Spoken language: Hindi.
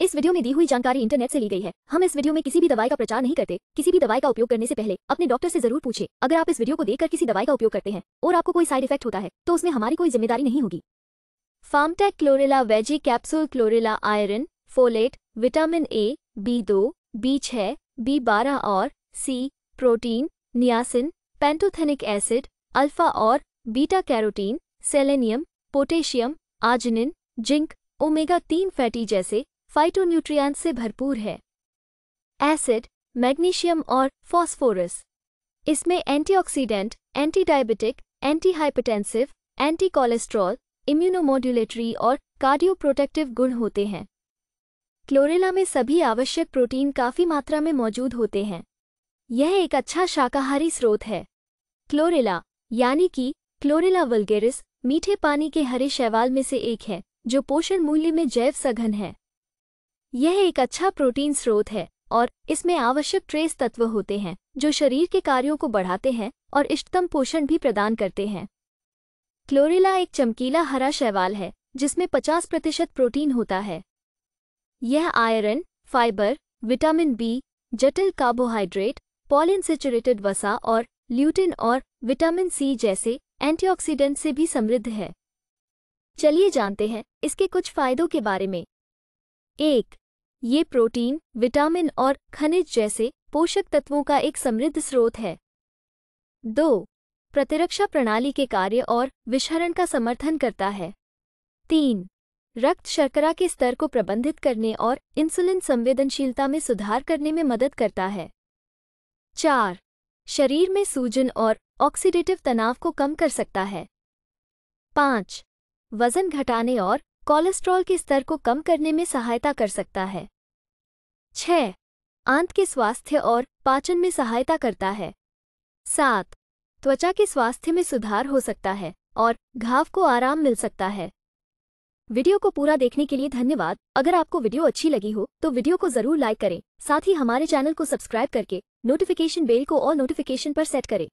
इस वीडियो में दी हुई जानकारी इंटरनेट से ली गई है हम इस वीडियो में किसी भी दवाई का प्रचार नहीं करते किसी भी दवाई का उपयोग करने से पहले अपने डॉक्टर से जरूर पूछे अगर आप इस वीडियो को देखकर किसी दवाई का उपयोग करते हैं और आपको कोई साइड इफेक्ट होता है तो उसमें हमारी कोई जिम्मेदारी नहीं होगी Pharmtech chlorella veggie capsule chlorella iron folate vitamin A B दो बी छः बी बारह और C protein niacin pantothenic acid alpha और beta carotene selenium potassium arginine zinc omega तीन फैटी जैसे फाइटोन्यूट्रिएंट से भरपूर है एसिड मैग्नीशियम और फॉस्फोरस इसमें antioxidant, anti diabetic anti hypertensive anti cholesterol immunomodulatory और कार्डियोप्रोटेक्टिव गुण होते हैं क्लोरेला में सभी आवश्यक प्रोटीन काफ़ी मात्रा में मौजूद होते हैं यह एक अच्छा शाकाहारी स्रोत है क्लोरेला यानी कि क्लोरेला वल्गेरिस मीठे पानी के हरे शैवाल में से एक है जो पोषण मूल्य में जैव सघन है यह एक अच्छा प्रोटीन स्रोत है और इसमें आवश्यक ट्रेस तत्व होते हैं जो शरीर के कार्यों को बढ़ाते हैं और इष्टतम पोषण भी प्रदान करते हैं क्लोरेला एक चमकीला हरा शैवाल है जिसमें 50 प्रतिशत प्रोटीन होता है यह आयरन फाइबर विटामिन बी जटिल कार्बोहाइड्रेट पॉलिनसेचुरेटेड वसा और ल्यूटिन और विटामिन सी जैसे एंटीऑक्सीडेंट से भी समृद्ध है चलिए जानते हैं इसके कुछ फायदों के बारे में एक ये प्रोटीन विटामिन और खनिज जैसे पोषक तत्वों का एक समृद्ध स्रोत है दो प्रतिरक्षा प्रणाली के कार्य और विषहरण का समर्थन करता है तीन रक्त शर्करा के स्तर को प्रबंधित करने और इंसुलिन संवेदनशीलता में सुधार करने में मदद करता है चार शरीर में सूजन और ऑक्सीडेटिव तनाव को कम कर सकता है पाँच वजन घटाने और कोलेस्ट्रॉल के स्तर को कम करने में सहायता कर सकता है छ आंत के स्वास्थ्य और पाचन में सहायता करता है सात त्वचा के स्वास्थ्य में सुधार हो सकता है और घाव को आराम मिल सकता है वीडियो को पूरा देखने के लिए धन्यवाद अगर आपको वीडियो अच्छी लगी हो तो वीडियो को जरूर लाइक करें साथ ही हमारे चैनल को सब्सक्राइब करके नोटिफिकेशन बेल को और नोटिफिकेशन पर सेट करें